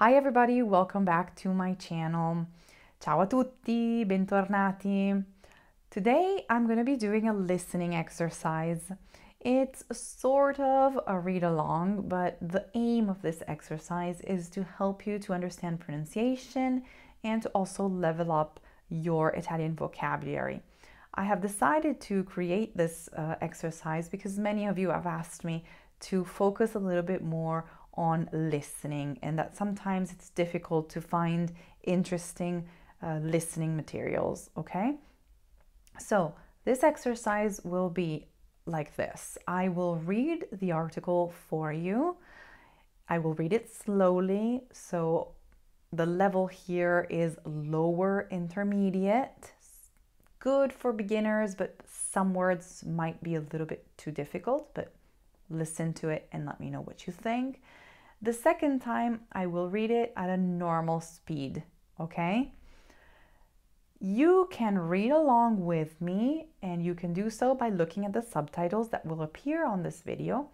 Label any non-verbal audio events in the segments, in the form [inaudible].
Hi everybody, welcome back to my channel. Ciao a tutti, bentornati. Today I'm going to be doing a listening exercise. It's sort of a read along, but the aim of this exercise is to help you to understand pronunciation and to also level up your Italian vocabulary. I have decided to create this uh, exercise because many of you have asked me to focus a little bit more on listening, and that sometimes it's difficult to find interesting uh, listening materials. Okay, so this exercise will be like this I will read the article for you, I will read it slowly. So the level here is lower intermediate, good for beginners, but some words might be a little bit too difficult, but listen to it and let me know what you think. The second time, I will read it at a normal speed, okay? You can read along with me, and you can do so by looking at the subtitles that will appear on this video,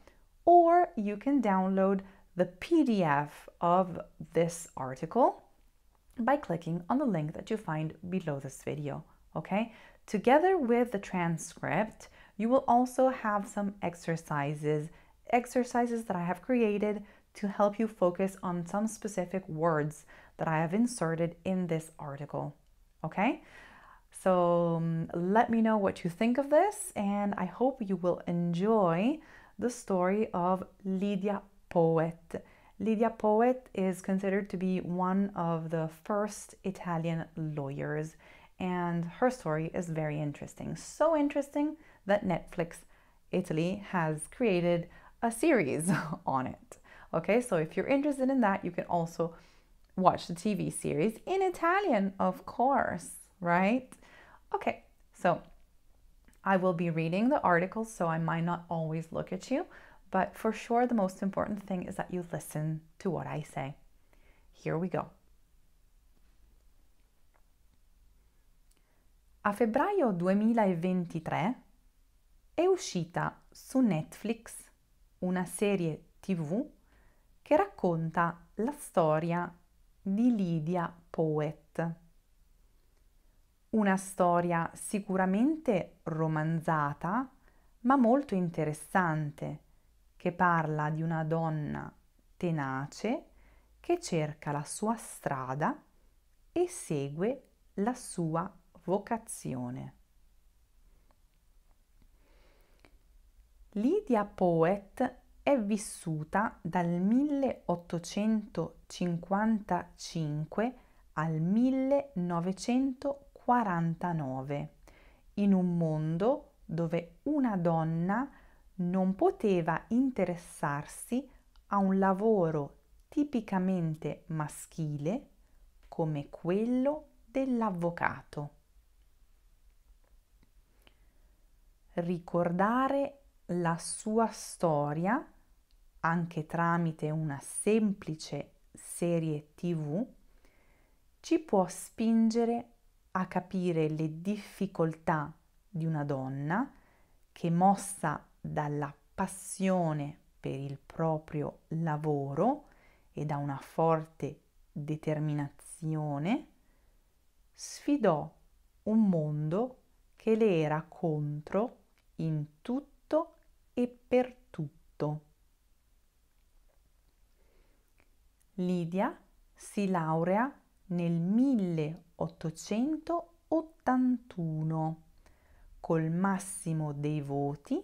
or you can download the PDF of this article by clicking on the link that you find below this video, okay? Together with the transcript, you will also have some exercises, exercises that I have created to help you focus on some specific words that I have inserted in this article. Okay? So um, let me know what you think of this, and I hope you will enjoy the story of Lydia Poet. Lydia Poet is considered to be one of the first Italian lawyers, and her story is very interesting. So interesting that Netflix Italy has created a series [laughs] on it. Okay, so if you're interested in that, you can also watch the TV series in Italian, of course, right? Okay, so I will be reading the articles, so I might not always look at you, but for sure, the most important thing is that you listen to what I say. Here we go. a febbraio 2023 è uscita su Netflix una serie tv che racconta la storia di Lydia Poet. Una storia sicuramente romanzata, ma molto interessante, che parla di una donna tenace che cerca la sua strada e segue la sua vocazione. Lydia Poet è vissuta dal 1855 al 1949 in un mondo dove una donna non poteva interessarsi a un lavoro tipicamente maschile come quello dell'avvocato. ricordare la sua storia anche tramite una semplice serie tv ci può spingere a capire le difficoltà di una donna che mossa dalla passione per il proprio lavoro e da una forte determinazione sfidò un mondo che le era contro in tutto e per tutto. Lidia si laurea nel 1881 col massimo dei voti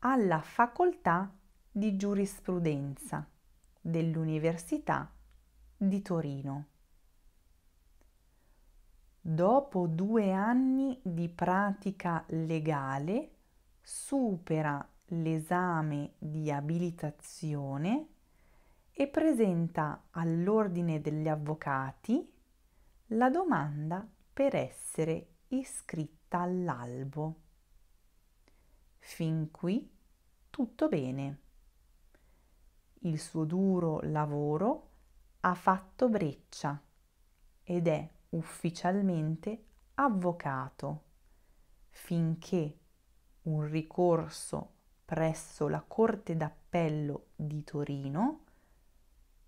alla facoltà di giurisprudenza dell'Università di Torino. Dopo due anni di pratica legale, supera l'esame di abilitazione e presenta all'ordine degli avvocati la domanda per essere iscritta all'albo. Fin qui tutto bene. Il suo duro lavoro ha fatto breccia ed è ufficialmente avvocato finché un ricorso presso la Corte d'Appello di Torino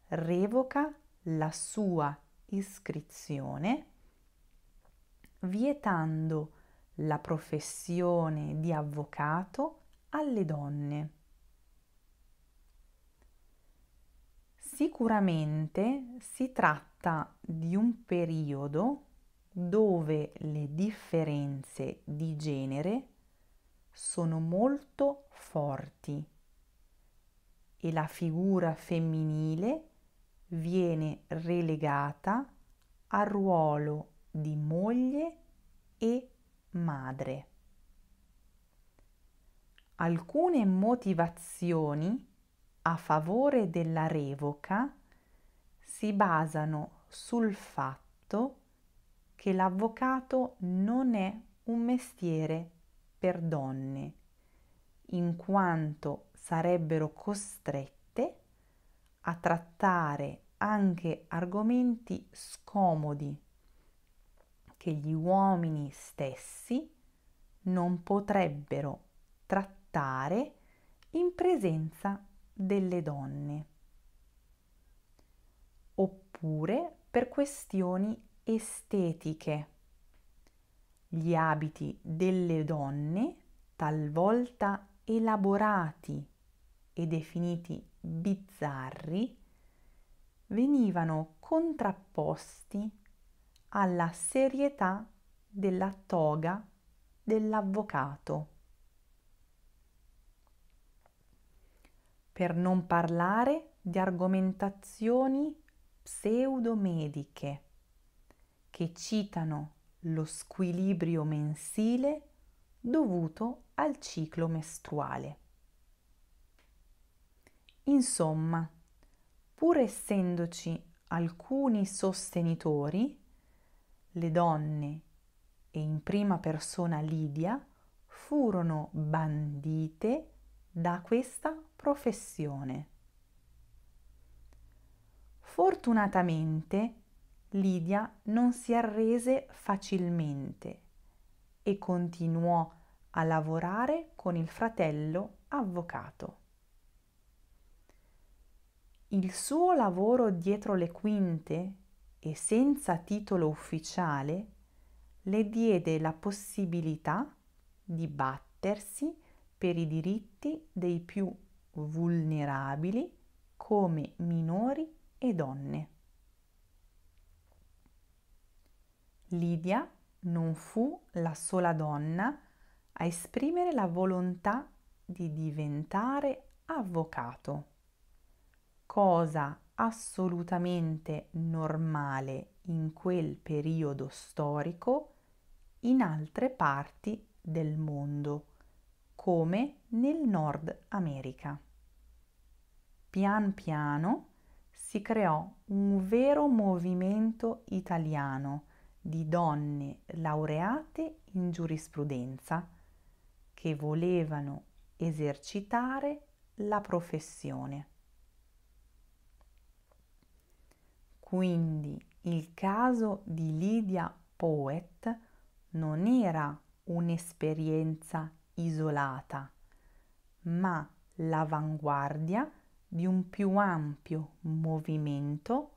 revoca la sua iscrizione vietando la professione di avvocato alle donne. Sicuramente si tratta di un periodo dove le differenze di genere sono molto forti e la figura femminile viene relegata al ruolo di moglie e madre. Alcune motivazioni a favore della revoca si basano sul fatto che l'avvocato non è un mestiere per donne, in quanto sarebbero costrette a trattare anche argomenti scomodi che gli uomini stessi non potrebbero trattare in presenza delle donne, oppure per questioni estetiche gli abiti delle donne, talvolta elaborati e definiti bizzarri, venivano contrapposti alla serietà della toga dell'avvocato. Per non parlare di argomentazioni pseudomediche che citano lo squilibrio mensile dovuto al ciclo mestruale. Insomma, pur essendoci alcuni sostenitori, le donne e in prima persona Lidia furono bandite da questa professione. Fortunatamente Lidia non si arrese facilmente e continuò a lavorare con il fratello avvocato. Il suo lavoro dietro le quinte e senza titolo ufficiale le diede la possibilità di battersi per i diritti dei più vulnerabili come minori e donne. Lidia non fu la sola donna a esprimere la volontà di diventare avvocato, cosa assolutamente normale in quel periodo storico in altre parti del mondo, come nel Nord America. Pian piano si creò un vero movimento italiano di donne laureate in giurisprudenza che volevano esercitare la professione. Quindi il caso di Lydia Poet non era un'esperienza isolata, ma l'avanguardia di un più ampio movimento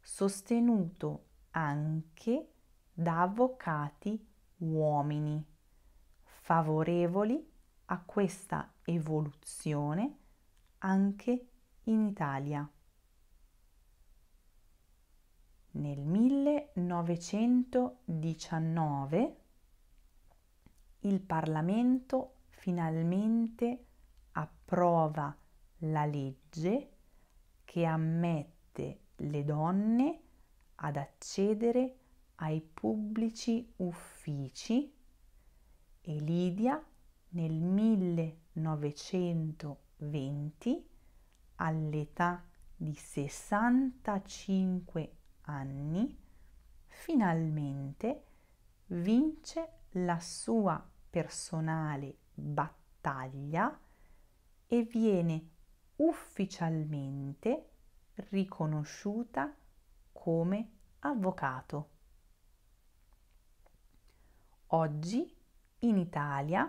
sostenuto anche da avvocati uomini, favorevoli a questa evoluzione anche in Italia. Nel 1919 il Parlamento finalmente approva la legge che ammette le donne ad accedere a ai pubblici uffici e Lidia nel 1920 all'età di 65 anni finalmente vince la sua personale battaglia e viene ufficialmente riconosciuta come avvocato. Oggi in Italia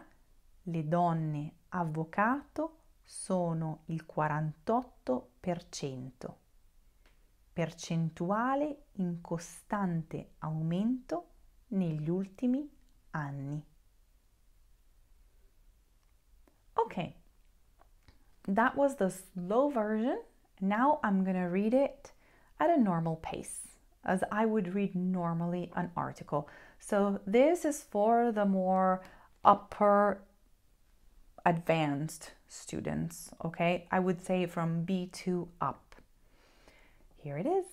le donne avvocato sono il 48%, percentuale in costante aumento negli ultimi anni. Ok, that was the slow version. Now I'm going to read it at a normal pace as I would read normally an article. So this is for the more upper advanced students, okay? I would say from B2 up. Here it is.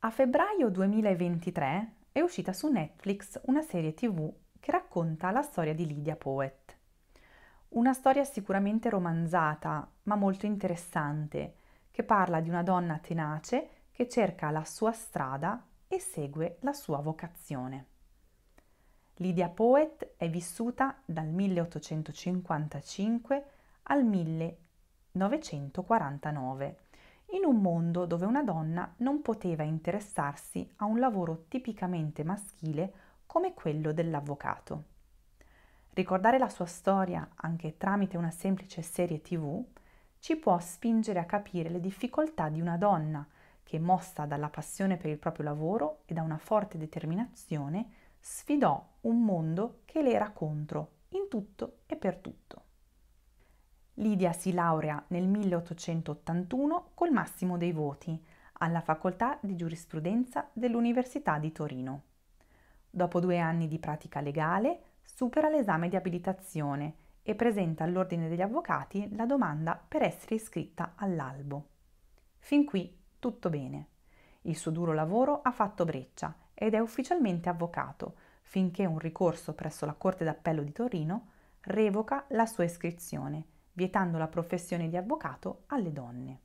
A febbraio 2023 è uscita su Netflix una serie tv che racconta la storia di Lydia Poet. Una storia sicuramente romanzata, ma molto interessante, che parla di una donna tenace che cerca la sua strada e segue la sua vocazione. Lydia Poet è vissuta dal 1855 al 1949, in un mondo dove una donna non poteva interessarsi a un lavoro tipicamente maschile come quello dell'avvocato. Ricordare la sua storia anche tramite una semplice serie tv ci può spingere a capire le difficoltà di una donna che, mossa dalla passione per il proprio lavoro e da una forte determinazione, sfidò un mondo che le era contro in tutto e per tutto. Lidia si laurea nel 1881 col massimo dei voti alla Facoltà di Giurisprudenza dell'Università di Torino. Dopo due anni di pratica legale, supera l'esame di abilitazione e presenta all'Ordine degli Avvocati la domanda per essere iscritta all'albo. Fin qui tutto bene. Il suo duro lavoro ha fatto breccia ed è ufficialmente avvocato, finché un ricorso presso la Corte d'Appello di Torino revoca la sua iscrizione, vietando la professione di avvocato alle donne.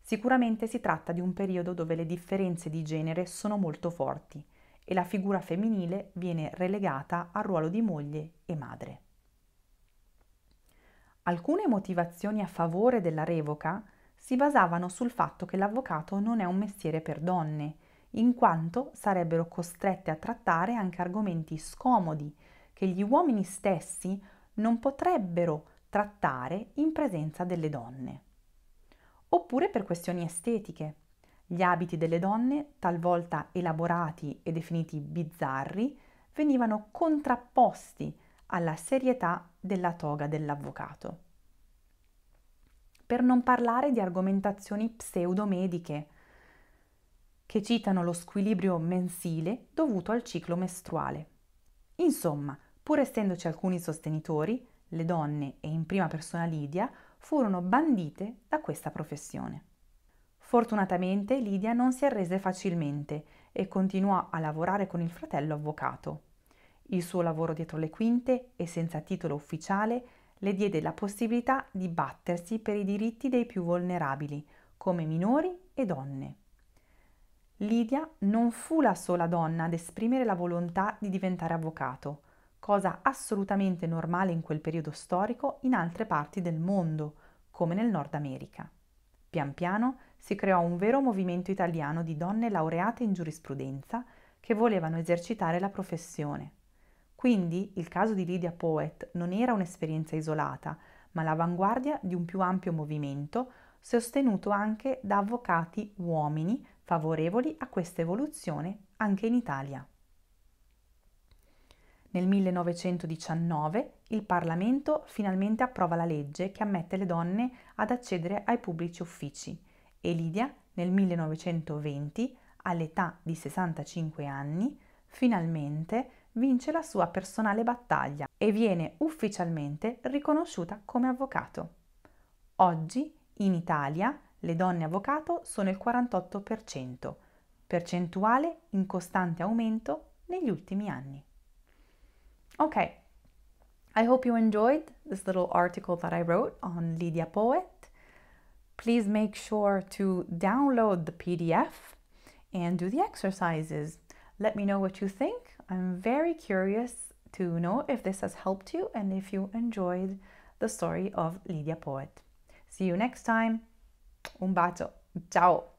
Sicuramente si tratta di un periodo dove le differenze di genere sono molto forti e la figura femminile viene relegata al ruolo di moglie e madre. Alcune motivazioni a favore della revoca si basavano sul fatto che l'avvocato non è un mestiere per donne, in quanto sarebbero costrette a trattare anche argomenti scomodi che gli uomini stessi non potrebbero trattare in presenza delle donne. Oppure per questioni estetiche. Gli abiti delle donne, talvolta elaborati e definiti bizzarri, venivano contrapposti alla serietà della toga dell'avvocato per non parlare di argomentazioni pseudomediche che citano lo squilibrio mensile dovuto al ciclo mestruale. Insomma, pur essendoci alcuni sostenitori, le donne e in prima persona Lidia furono bandite da questa professione. Fortunatamente Lidia non si arrese facilmente e continuò a lavorare con il fratello avvocato. Il suo lavoro dietro le quinte e senza titolo ufficiale le diede la possibilità di battersi per i diritti dei più vulnerabili, come minori e donne. Lidia non fu la sola donna ad esprimere la volontà di diventare avvocato, cosa assolutamente normale in quel periodo storico in altre parti del mondo, come nel Nord America. Pian piano si creò un vero movimento italiano di donne laureate in giurisprudenza che volevano esercitare la professione. Quindi il caso di Lydia Poet non era un'esperienza isolata, ma l'avanguardia di un più ampio movimento sostenuto anche da avvocati uomini favorevoli a questa evoluzione anche in Italia. Nel 1919 il Parlamento finalmente approva la legge che ammette le donne ad accedere ai pubblici uffici e Lydia nel 1920, all'età di 65 anni, finalmente vince la sua personale battaglia e viene ufficialmente riconosciuta come avvocato. Oggi in Italia le donne avvocato sono il 48%, percentuale in costante aumento negli ultimi anni. Ok, I hope you enjoyed this little article that I wrote on Lydia Poet. Please make sure to download the PDF and do the exercises. Let me know what you think. I'm very curious to know if this has helped you and if you enjoyed the story of Lydia Poet. See you next time. Un bacio. Ciao.